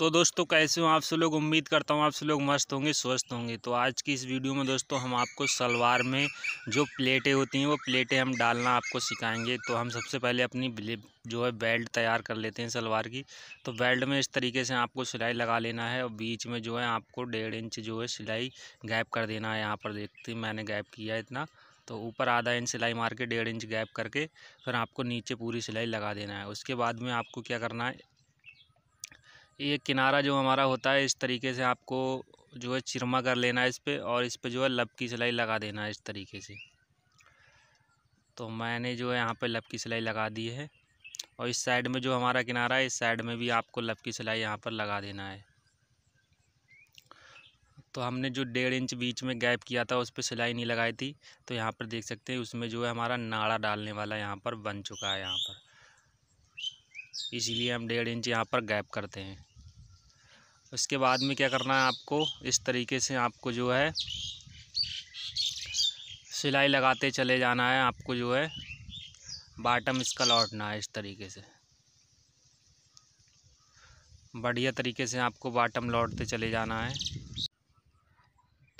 तो दोस्तों कैसे हो आप सब लोग उम्मीद करता हूँ आप सब लोग मस्त होंगे स्वस्थ होंगे तो आज की इस वीडियो में दोस्तों हम आपको सलवार में जो प्लेटें होती हैं वो प्लेटें हम डालना आपको सिखाएंगे तो हम सबसे पहले अपनी जो है बेल्ट तैयार कर लेते हैं सलवार की तो बेल्ट में इस तरीके से आपको सिलाई लगा लेना है और बीच में जो है आपको डेढ़ इंच जो है सिलाई गैप कर देना है यहाँ पर देखते मैंने गैप किया है इतना तो ऊपर आधा इंच सिलाई मार के डेढ़ इंच गैप करके फिर आपको नीचे पूरी सिलाई लगा देना है उसके बाद में आपको क्या करना है ये किनारा जो हमारा होता है इस तरीके से आपको जो है चिरमा कर लेना है इस पर और इस पर जो है लब की सिलाई लगा देना है इस तरीके से तो मैंने जो है यहाँ पर लब की सिलाई लगा दी है और इस साइड में जो हमारा किनारा है इस साइड में भी आपको लब की सिलाई यहाँ पर लगा देना है तो हमने जो डेढ़ इंच बीच में गैप किया था उस पर सिलाई नहीं लगाई थी तो यहाँ पर देख सकते हैं उसमें जो है हमारा नाड़ा डालने वाला यहाँ पर बन चुका है यहाँ पर इसीलिए हम डेढ़ इंच यहाँ पर गैप करते हैं उसके बाद में क्या करना है आपको इस तरीके से आपको जो है सिलाई लगाते चले जाना है आपको जो है बाटम इसका लौटना है इस तरीके से बढ़िया तरीके से आपको बाटम लौटते चले जाना है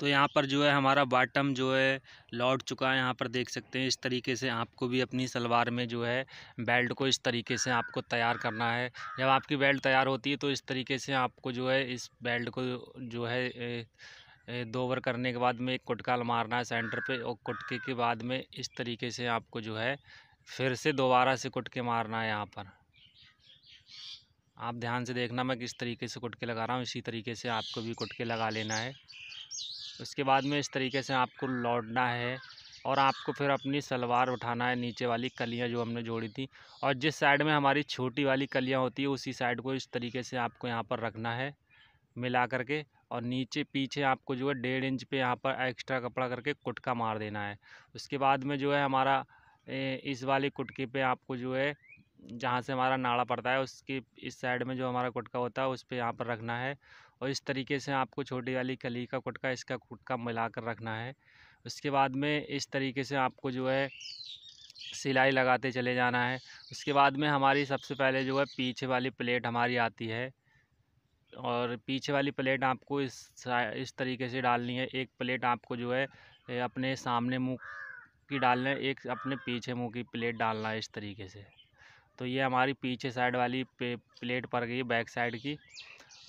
तो यहाँ पर जो है हमारा बाटम जो है लौट चुका है यहाँ पर देख सकते हैं इस तरीके से आपको भी अपनी सलवार में जो है बेल्ट को इस तरीके से आपको तैयार करना है जब आपकी बेल्ट तैयार होती है तो इस तरीके से आपको जो है इस बेल्ट को जो है ए, दो ओवर करने के बाद में एक कुटकाल मारना है सेंटर पे और कुटके के बाद में इस तरीके से आपको जो है फिर से दोबारा से कुटके मारना है यहाँ पर आप ध्यान से देखना मैं किस तरीके से कुटके लगा रहा हूँ इसी तरीके से आपको भी कुटके लगा लेना है उसके बाद में इस तरीके से आपको लौटना है और आपको फिर अपनी सलवार उठाना है नीचे वाली कलियां जो हमने जोड़ी थी और जिस साइड में हमारी छोटी वाली कलियां होती है उसी साइड को इस तरीके से आपको यहाँ पर रखना है मिला करके और नीचे पीछे आपको जो है डेढ़ इंच पे यहाँ पर एक्स्ट्रा कपड़ा करके कुटका मार देना है उसके बाद में जो है हमारा इस वाले कुटके पे आपको जो है जहाँ से हमारा नाड़ा पड़ता है उसके इस साइड में जो हमारा कुटका होता है उस पर यहाँ पर रखना है और इस तरीके से आपको छोटी वाली कली का कुटका इसका कुटका मिला कर रखना है उसके बाद में इस तरीके से आपको जो है सिलाई लगाते चले जाना है उसके बाद में हमारी सबसे पहले जो है पीछे वाली प्लेट हमारी आती है और पीछे वाली प्लेट आपको इस इस तरीके से डालनी है एक प्लेट आपको जो है अपने सामने मुँह की डालना है एक अपने पीछे मुँह की प्लेट डालना है इस तरीके से तो ये हमारी पीछे साइड वाली प्लेट पड़ गई बैक साइड की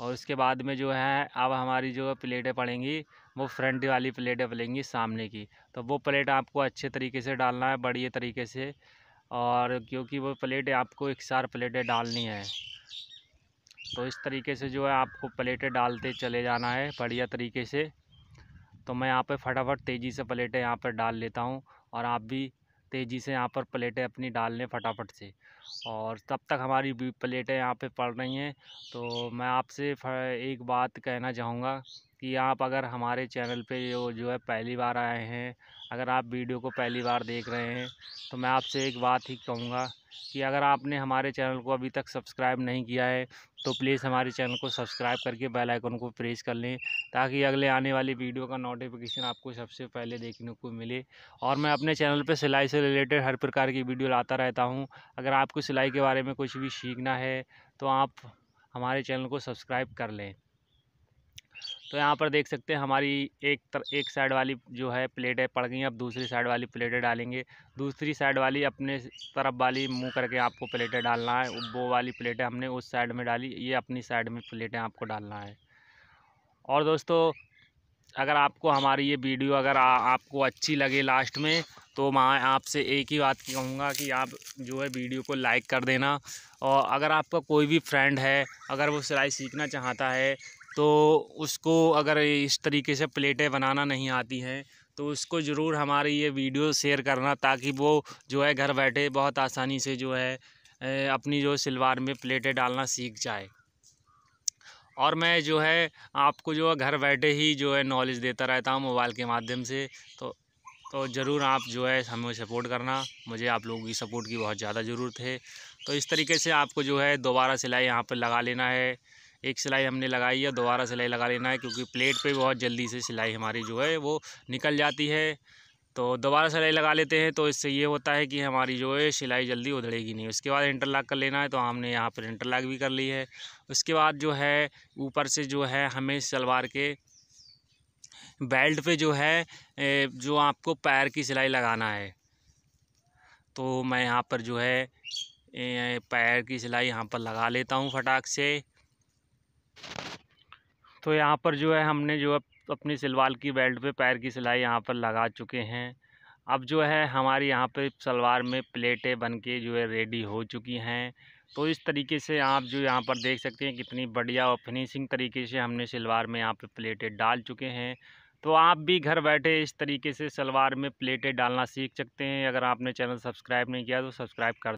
और उसके बाद में जो है अब हमारी जो प्लेटें पड़ेंगी वो फ्रंट वाली प्लेटें पड़ेंगी सामने की तो वो प्लेट आपको अच्छे तरीके से डालना है बढ़िया तरीके से और क्योंकि वो प्लेटें आपको एक सार प्लेटें डालनी है तो इस तरीके से जो है आपको प्लेटें डालते चले जाना है बढ़िया तरीके से तो मैं यहाँ पे फटाफट तेज़ी से प्लेटें यहाँ पर डाल लेता हूँ और आप भी तेज़ी से यहाँ पर प्लेटें अपनी डाल लें फटाफट से और तब तक हमारी प्लेटें यहाँ पे पड़ रही हैं तो मैं आपसे एक बात कहना चाहूँगा कि आप अगर हमारे चैनल पे जो जो है पहली बार आए हैं अगर आप वीडियो को पहली बार देख रहे हैं तो मैं आपसे एक बात ही कहूँगा कि अगर आपने हमारे चैनल को अभी तक सब्सक्राइब नहीं किया है तो प्लीज़ हमारे चैनल को सब्सक्राइब करके बेल आइकन को प्रेस कर लें ताकि अगले आने वाली वीडियो का नोटिफिकेशन आपको सबसे पहले देखने को मिले और मैं अपने चैनल पर सिलाई से रिलेटेड हर प्रकार की वीडियो लाता रहता हूँ अगर आपको सिलाई के बारे में कुछ भी सीखना है तो आप हमारे चैनल को सब्सक्राइब कर लें तो यहाँ पर देख सकते हैं हमारी एक तर, एक साइड वाली जो है प्लेटें पड़ गई अब दूसरी साइड वाली प्लेटें डालेंगे दूसरी साइड वाली अपने तरफ वाली मुंह करके आपको प्लेटें डालना है वो वाली प्लेटें हमने उस साइड में डाली ये अपनी साइड में प्लेटें आपको डालना है और दोस्तों अगर आपको हमारी ये वीडियो अगर आ, आपको अच्छी लगे लास्ट में तो मैं आपसे एक ही बात कहूँगा कि आप जो है वीडियो को लाइक कर देना और अगर आपका कोई भी फ्रेंड है अगर वो सिलाई सीखना चाहता है तो उसको अगर इस तरीके से प्लेटें बनाना नहीं आती हैं तो उसको ज़रूर हमारी ये वीडियो शेयर करना ताकि वो जो है घर बैठे बहुत आसानी से जो है अपनी जो सिलवार में प्लेटें डालना सीख जाए और मैं जो है आपको जो है घर बैठे ही जो है नॉलेज देता रहता हूँ मोबाइल के माध्यम से तो तो ज़रूर आप जो है हमें सपोर्ट करना मुझे आप लोगों की सपोर्ट की बहुत ज़्यादा ज़रूरत है तो इस तरीके से आपको जो है दोबारा सिलाई यहाँ पर लगा लेना है एक सिलाई हमने लगाई है दोबारा सिलाई लगा लेना है क्योंकि प्लेट पे बहुत जल्दी से सिलाई हमारी जो है वो निकल जाती है तो दोबारा सिलाई लगा लेते हैं तो इससे ये होता है कि हमारी जो है सिलाई जल्दी उधड़ेगी नहीं उसके बाद इंटरलॉक कर लेना है तो हमने यहाँ पर इंटरलॉक भी कर ली है उसके बाद जो है ऊपर से जो है हमें सलवार के बेल्ट पे जो है जो आपको पैर की सिलाई लगाना है तो मैं यहाँ पर जो है पैर की सिलाई यहाँ पर लगा लेता हूँ फटाक से तो यहाँ पर जो है हमने जो है अपनी सलवार की बेल्ट पे पैर की सिलाई यहाँ पर लगा चुके हैं अब जो है हमारी यहाँ पे सलवार में प्लेटें बन के जो है रेडी हो चुकी हैं तो इस तरीके से आप जो यहाँ पर देख सकते हैं कितनी बढ़िया और फिनिशिंग तरीके से हमने सलवार में यहाँ पे प्लेटें डाल चुके हैं तो आप भी घर बैठे इस तरीके से सलवार में प्लेटें डालना सीख सकते हैं अगर आपने चैनल सब्सक्राइब नहीं किया तो सब्सक्राइब कर